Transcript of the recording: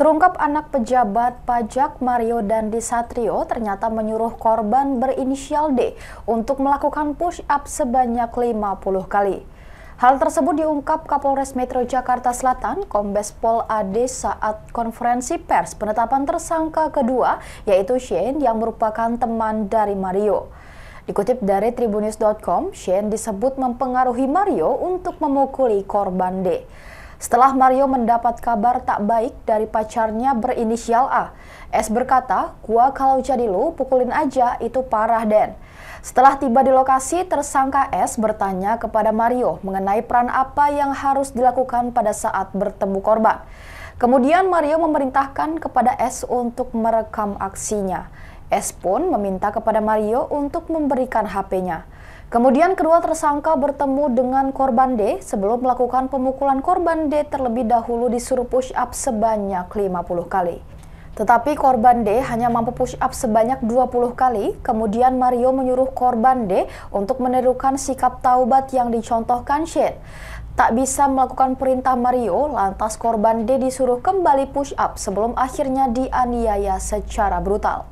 Terungkap anak pejabat pajak Mario Dandi Satrio ternyata menyuruh korban berinisial D untuk melakukan push up sebanyak 50 kali. Hal tersebut diungkap Kapolres Metro Jakarta Selatan, Kombes Pol AD saat konferensi pers penetapan tersangka kedua yaitu Shane yang merupakan teman dari Mario. Dikutip dari tribunnews.com, Shane disebut mempengaruhi Mario untuk memukuli korban D. Setelah Mario mendapat kabar tak baik dari pacarnya berinisial A, S berkata, gua kalau jadi lu pukulin aja itu parah Den. Setelah tiba di lokasi, tersangka S bertanya kepada Mario mengenai peran apa yang harus dilakukan pada saat bertemu korban. Kemudian Mario memerintahkan kepada S untuk merekam aksinya. S pun meminta kepada Mario untuk memberikan HP-nya. Kemudian kedua tersangka bertemu dengan korban D sebelum melakukan pemukulan korban D terlebih dahulu disuruh push up sebanyak 50 kali. Tetapi korban D hanya mampu push up sebanyak 20 kali, kemudian Mario menyuruh korban D untuk menirukan sikap taubat yang dicontohkan Shane. Tak bisa melakukan perintah Mario, lantas korban D disuruh kembali push up sebelum akhirnya dianiaya secara brutal.